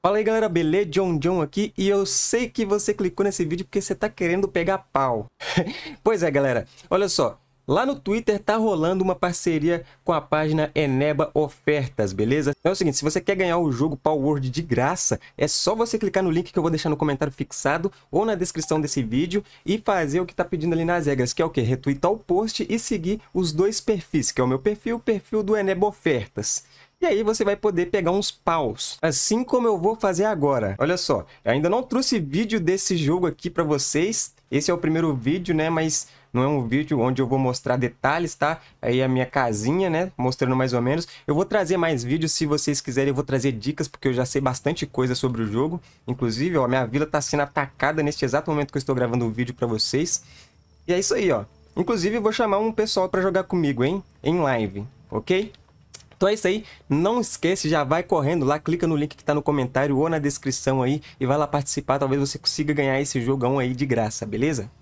Fala aí galera, beleza? John John aqui e eu sei que você clicou nesse vídeo porque você tá querendo pegar pau. pois é galera, olha só, lá no Twitter tá rolando uma parceria com a página Eneba Ofertas, beleza? É o seguinte, se você quer ganhar o jogo Power World de graça, é só você clicar no link que eu vou deixar no comentário fixado ou na descrição desse vídeo e fazer o que tá pedindo ali nas regras, que é o que? Retweetar o post e seguir os dois perfis, que é o meu perfil e o perfil do Eneba Ofertas. E aí você vai poder pegar uns paus, assim como eu vou fazer agora. Olha só, ainda não trouxe vídeo desse jogo aqui para vocês. Esse é o primeiro vídeo, né, mas não é um vídeo onde eu vou mostrar detalhes, tá? Aí a minha casinha, né? Mostrando mais ou menos. Eu vou trazer mais vídeos se vocês quiserem. Eu vou trazer dicas, porque eu já sei bastante coisa sobre o jogo. Inclusive, ó, minha vila tá sendo atacada neste exato momento que eu estou gravando o um vídeo para vocês. E é isso aí, ó. Inclusive, eu vou chamar um pessoal para jogar comigo, hein? Em live, ok? Então é isso aí. Não esquece, já vai correndo lá, clica no link que tá no comentário ou na descrição aí e vai lá participar. Talvez você consiga ganhar esse jogão aí de graça, beleza?